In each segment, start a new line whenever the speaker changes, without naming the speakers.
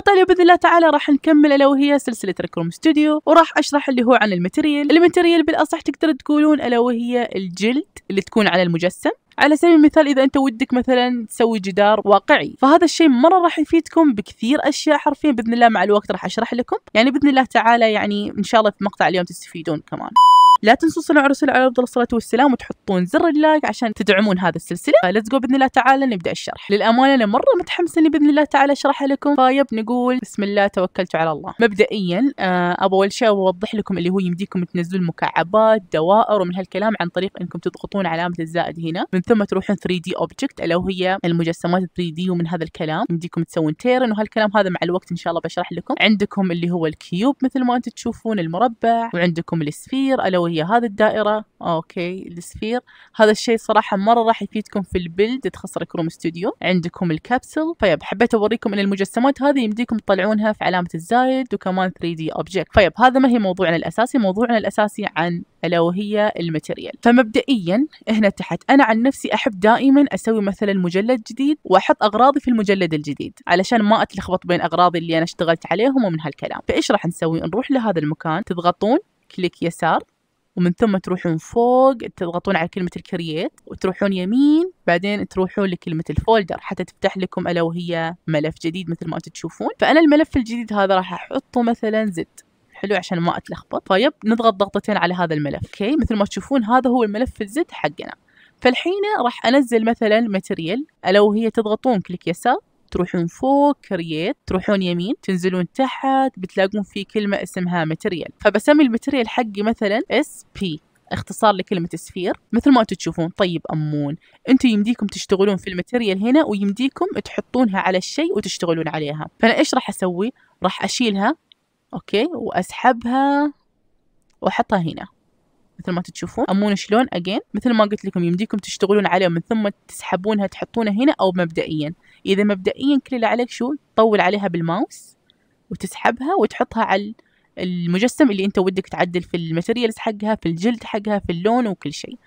بطلة باذن الله تعالى راح نكمل الا وهي سلسله ريكروم ستوديو وراح اشرح اللي هو عن الماتيريال الماتيريال بالاصح تقدر تقولون الا وهي الجلد اللي تكون على المجسم على سبيل المثال اذا انت ودك مثلا تسوي جدار واقعي فهذا الشيء مره راح يفيدكم بكثير اشياء حرفيا باذن الله مع الوقت راح اشرح لكم يعني باذن الله تعالى يعني ان شاء الله في مقطع اليوم تستفيدون كمان لا تنسوا صلوا على الرسول عليه أفضل الصلاة والسلام وتحطون زر اللايك عشان تدعمون هذا السلسلة ليتس آه، جو بإذن الله تعالى نبدأ الشرح للأمانة أنا مرة متحمسة إني بإذن الله تعالى أشرحها لكم فيب نقول بسم الله توكلت على الله مبدئيا آه، أبغى أول شيء أوضح لكم اللي هو يمديكم تنزلون مكعبات دوائر ومن هالكلام عن طريق إنكم تضغطون علامة الزائد هنا من ثم تروحون 3D اوبجكت اللي هي المجسمات 3D ومن هذا الكلام يمديكم تسوون تيرن وهالكلام هذا مع الوقت إن شاء الله بشرح لكم عندكم اللي هو الكيوب مثل ما أنتم تشوفون المربع وعندكم السفير ألا هي هذه الدائرة اوكي السفير هذا الشيء صراحة مرة راح يفيدكم في البلد تخسر كروم ستوديو عندكم الكابسل فيب حبيت اوريكم ان المجسمات هذه يمديكم تطلعونها في علامة الزايد وكمان 3 دي اوبجكت فيب هذا ما هي موضوعنا الاساسي موضوعنا الاساسي عن الا وهي الماتيريال فمبدئيا هنا تحت انا عن نفسي احب دائما اسوي مثلا مجلد جديد واحط اغراضي في المجلد الجديد علشان ما اتلخبط بين اغراضي اللي انا اشتغلت عليهم ومن هالكلام فايش راح نسوي نروح لهذا المكان تضغطون كليك يسار ومن ثم تروحون فوق تضغطون على كلمة الكرييت وتروحون يمين بعدين تروحون لكلمة الفولدر حتى تفتح لكم ألا وهي ملف جديد مثل ما تشوفون فأنا الملف الجديد هذا راح أحطه مثلا زد حلو عشان ما أتلخبط طيب نضغط ضغطتين على هذا الملف أوكي مثل ما تشوفون هذا هو الملف الزد حقنا فالحين راح أنزل مثلا ماتريال ألا وهي تضغطون كليك يسار تروحون فوق كرييت تروحون يمين تنزلون تحت بتلاقون في كلمة اسمها ماتريال فبسمي الماتريال حقي مثلا اس بي اختصار لكلمة سفير مثل ما انتم تشوفون طيب أمون انتم يمديكم تشتغلون في الماتيريال هنا ويمديكم تحطونها على الشيء وتشتغلون عليها فأنا إيش راح أسوي راح أشيلها أوكي وأسحبها وأحطها هنا مثل ما تشوفون امون شلون اجين مثل ما قلت لكم يمديكم تشتغلون عليه من ثم تسحبونها تحطونها هنا او مبدئيا إذا مبدئيا كل اللي عليك شو تطول عليها بالماوس وتسحبها وتحطها على المجسم اللي انت ودك تعدل في الماتيريالز حقها في الجلد حقها في اللون وكل شيء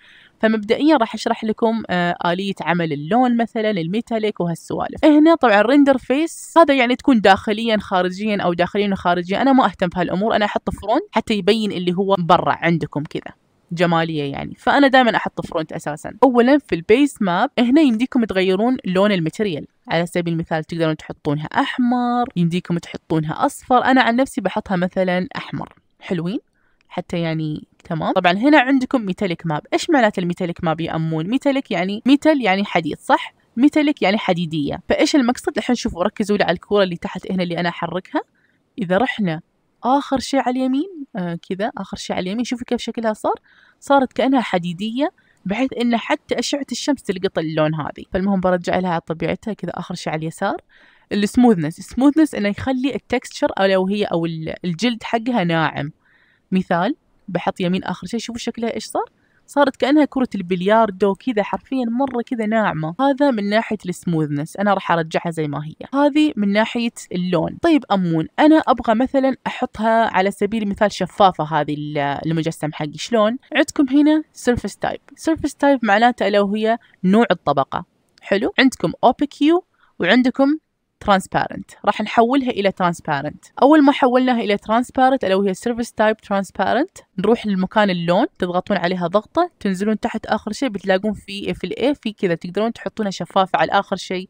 فمبدئيا راح اشرح لكم آه، آلية عمل اللون مثلا الميتاليك وهالسوالف هنا طبعا ريندر فيس هذا يعني تكون داخليا خارجيا او داخليا وخارجيا انا ما اهتم بهالامور انا احط فرونت حتى يبين اللي هو برا عندكم كذا جماليه يعني فانا دائما احط فرونت اساسا اولا في البيس ماب هنا يمديكم تغيرون لون الماتيريال على سبيل المثال تقدرون تحطونها احمر يمديكم تحطونها اصفر انا عن نفسي بحطها مثلا احمر حلوين حتى يعني تمام طبعا هنا عندكم ميتاليك ماب ايش معناته الميتاليك ماب يا امون ميتاليك يعني ميتال يعني حديد صح ميتاليك يعني حديديه فايش المقصد الحين شوفوا ركزوا لي على الكوره اللي تحت هنا اللي انا احركها اذا رحنا آخر شيء على اليمين آه كذا آخر شيء على اليمين شوفوا كيف شكلها صار صارت كأنها حديدية بحيث إن حتى أشعة الشمس تلقط اللون هذه فالمهم برجع لها على طبيعتها كذا آخر شيء على اليسار السموثنس السموثنس إنه يخلي التكستشر أو لو هي أو الجلد حقها ناعم مثال بحط يمين آخر شيء شوفوا شكلها إيش صار صارت كأنها كرة البلياردو كذا حرفيا مرة كذا ناعمة هذا من ناحية السموذنس أنا راح أرجعها زي ما هي هذه من ناحية اللون طيب أمون أنا أبغى مثلا أحطها على سبيل المثال شفافة هذه المجسم حقي شلون عندكم هنا سيرفيس تايب سيرفيس تايب معناته لو هي نوع الطبقة حلو عندكم اوبيكيو وعندكم ترانسبارنت راح نحولها الى ترانسبارنت اول ما حولناها الى ترانسبارنت الا وهي سيرفيس تايب ترانسبارنت نروح لمكان اللون تضغطون عليها ضغطه تنزلون تحت اخر شيء بتلاقون في في اي في كذا تقدرون تحطونها شفافه على اخر شيء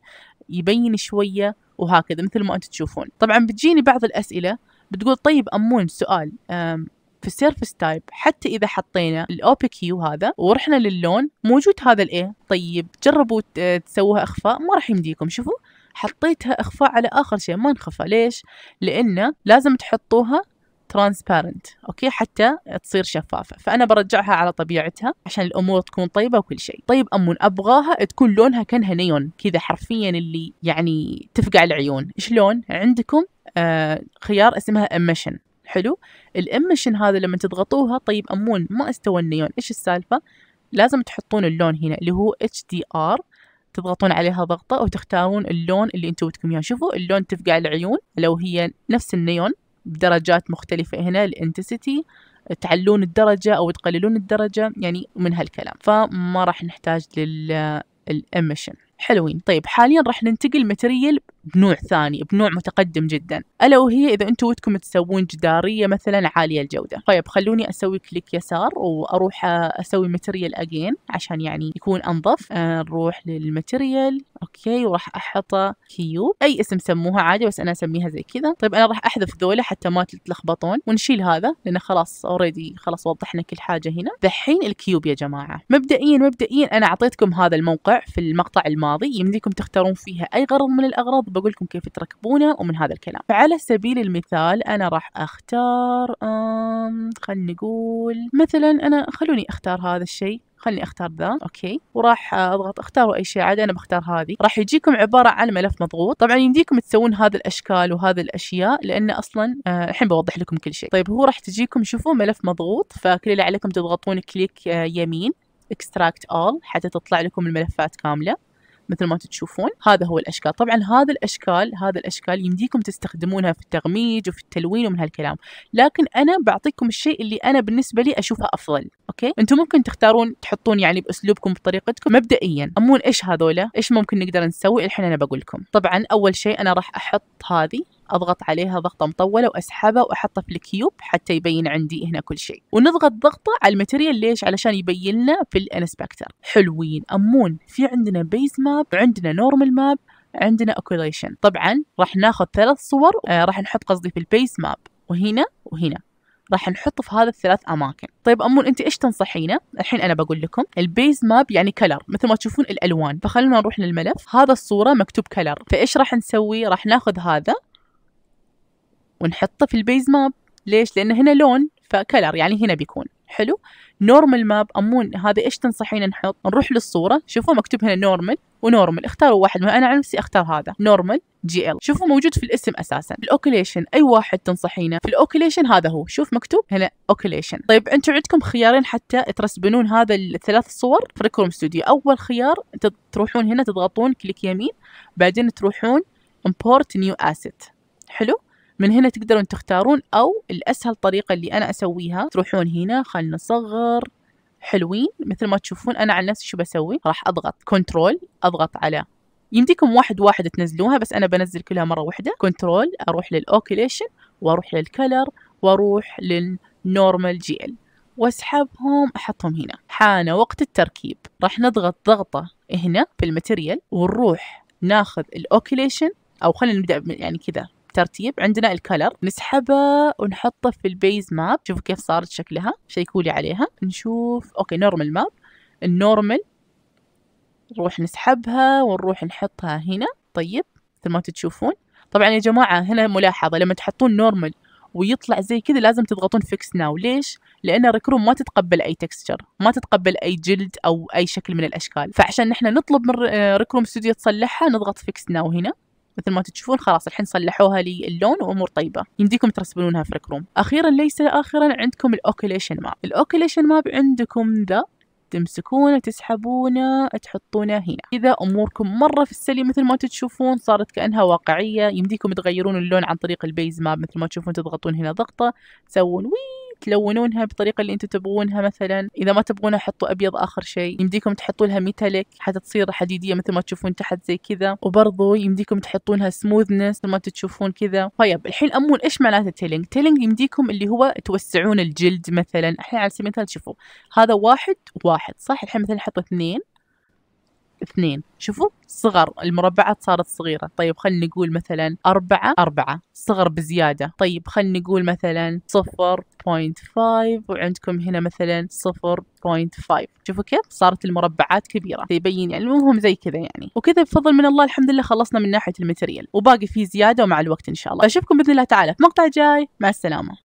يبين شويه وهكذا مثل ما انتم تشوفون طبعا بتجيني بعض الاسئله بتقول طيب امون سؤال أم في السيرفس تايب حتى اذا حطينا الاوبي كيو هذا ورحنا للون موجود هذا الاي طيب جربوا تسووها اخفاء ما راح يمديكم شوفوا حطيتها إخفاء على آخر شيء ما انخفى ليش؟ لأنه لازم تحطوها ترانسبارنت اوكي حتى تصير شفافه فانا برجعها على طبيعتها عشان الامور تكون طيبه وكل شيء طيب امون ابغاها تكون لونها كانها نيون كذا حرفيا اللي يعني تفقع العيون شلون عندكم آه خيار اسمها امشن حلو الامشن هذا لما تضغطوها طيب امون ما استوى النيون ايش السالفه لازم تحطون اللون هنا اللي هو اتش دي ار تضغطون عليها ضغطة وتختارون اللون اللي انتم ودكم اياه شوفوا اللون تفقع العيون لو هي نفس النيون بدرجات مختلفة هنا الانتسيتي تعلون الدرجة أو تقللون الدرجة يعني من هالكلام فما راح نحتاج للإميشن حلوين طيب حاليا راح ننتقل ماتريال بنوع ثاني بنوع متقدم جدا ألا وهي إذا أنتم ودكم تسوون جدارية مثلا عالية الجودة طيب خلوني أسوي كليك يسار وأروح أسوي ماتريال أجين عشان يعني يكون أنظف آه، نروح للماتريال أوكي وراح أحطه كيوب أي اسم سموها عادي بس أنا أسميها زي كذا طيب أنا راح أحذف ذولا حتى ما تتلخبطون ونشيل هذا لأنه خلاص أوريدي خلاص وضحنا كل حاجة هنا دحين الكيوب يا جماعة مبدئيا مبدئيا أنا أعطيتكم هذا الموقع في المقطع الماضي يمديكم تختارون فيها أي غرض من الأغراض بقول لكم كيف تركبونه ومن هذا الكلام فعلى سبيل المثال أنا راح أختار خلينا نقول مثلا أنا خلوني أختار هذا الشيء خلني اختار ذا اوكي وراح اضغط اختاروا اي شيء عادي انا بختار هذه راح يجيكم عباره عن ملف مضغوط طبعا يمديكم تسوون هذه الاشكال وهذه الاشياء لان اصلا آه، الحين آه بوضح لكم كل شيء طيب هو راح تجيكم شوفوا ملف مضغوط فكل اللي عليكم تضغطون كليك آه يمين اكستراكت اول حتى تطلع لكم الملفات كامله مثل ما تشوفون هذا هو الاشكال طبعا هذا الاشكال هذا الاشكال يمديكم تستخدمونها في التغميج وفي التلوين ومن هالكلام لكن انا بعطيكم الشيء اللي انا بالنسبه لي اشوفه افضل اوكي انتم ممكن تختارون تحطون يعني باسلوبكم بطريقتكم مبدئيا امون ايش هذولا ايش ممكن نقدر نسوي الحين انا بقول لكم طبعا اول شيء انا راح احط هذه اضغط عليها ضغطة مطولة واسحبها واحطها في الكيوب حتى يبين عندي هنا كل شيء ونضغط ضغطة على الماتيريال ليش علشان يبين لنا في الانسبكتر حلوين امون في عندنا بيز ماب عندنا نورمال ماب عندنا اوكوليشن طبعا راح ناخذ ثلاث صور آه راح نحط قصدي في البيس ماب وهنا وهنا راح نحطه في هذا الثلاث اماكن طيب امون انت ايش تنصحينا الحين انا بقول لكم البيز ماب يعني كلر مثل ما تشوفون الالوان فخلونا نروح للملف هذا الصوره مكتوب كلر فايش راح نسوي راح ناخذ هذا ونحطه في البيز ماب ليش لان هنا لون فكلر يعني هنا بيكون حلو نورمال ماب امون هذا ايش تنصحين نحط نروح للصوره شوفوا مكتوب هنا نورمال ونورمال اختاروا واحد ما انا عن نفسي اختار هذا نورمال جي ال شوفوا موجود في الاسم اساسا الاوكيليشن اي واحد تنصحينه في الاوكيليشن هذا هو شوف مكتوب هنا اوكيليشن طيب انتم عندكم خيارين حتى ترسبنون هذا الثلاث صور في ريكورم ستوديو اول خيار تروحون هنا تضغطون كليك يمين بعدين تروحون امبورت نيو اسيت حلو من هنا تقدرون تختارون أو الأسهل طريقة اللي أنا أسويها تروحون هنا خلنا نصغر حلوين مثل ما تشوفون أنا على نفسي شو بسوي راح أضغط كنترول أضغط على يمديكم واحد واحد تنزلوها بس أنا بنزل كلها مرة واحدة كنترول أروح للأوكيليشن وأروح للكلر وأروح للنورمال جي ال واسحبهم احطهم هنا حان وقت التركيب راح نضغط ضغطه هنا في الماتيريال ونروح ناخذ الاوكيليشن او خلينا نبدا يعني كذا بالترتيب عندنا الكلر نسحبه ونحطه في البيز ماب شوفوا كيف صارت شكلها شيكولي عليها نشوف اوكي نورمال ماب النورمال نروح نسحبها ونروح نحطها هنا طيب مثل ما تشوفون طبعا يا جماعة هنا ملاحظة لما تحطون نورمال ويطلع زي كذا لازم تضغطون فيكس ناو ليش؟ لأن ريكروم ما تتقبل أي تكستشر ما تتقبل أي جلد أو أي شكل من الأشكال فعشان نحن نطلب من آه، ريكروم ستوديو تصلحها نضغط فيكس ناو هنا مثل ما تشوفون خلاص الحين صلحوها لي اللون وامور طيبه يمديكم ترسبونها في روم اخيرا ليس اخرا عندكم الاوكيليشن ماب الاوكيليشن ماب عندكم ذا تمسكونه تسحبونه تحطونه هنا إذا أموركم مرة في السلي مثل ما تشوفون صارت كأنها واقعية يمديكم تغيرون اللون عن طريق البيز ماب مثل ما تشوفون تضغطون هنا ضغطة تسوون وي تلونونها بالطريقه اللي انتم تبغونها مثلا اذا ما تبغونها حطوا ابيض اخر شيء يمديكم تحطوا لها ميتاليك حتى تصير حديديه مثل ما تشوفون تحت زي كذا وبرضو يمديكم تحطونها سموذنس مثل ما تشوفون كذا طيب الحين امون ايش معناته تيلينج تيلينج يمديكم اللي هو توسعون الجلد مثلا الحين على سبيل المثال شوفوا هذا واحد واحد صح الحين مثلا نحط اثنين اثنين شوفوا صغر المربعات صارت صغيرة طيب خلينا نقول مثلا أربعة أربعة صغر بزيادة طيب خلينا نقول مثلا صفر بوينت فايف وعندكم هنا مثلا صفر بوينت فايف شوفوا كيف صارت المربعات كبيرة يبين يعني المهم زي كذا يعني وكذا بفضل من الله الحمد لله خلصنا من ناحية الماتريال وباقي في زيادة ومع الوقت إن شاء الله أشوفكم بإذن الله تعالى في مقطع جاي مع السلامة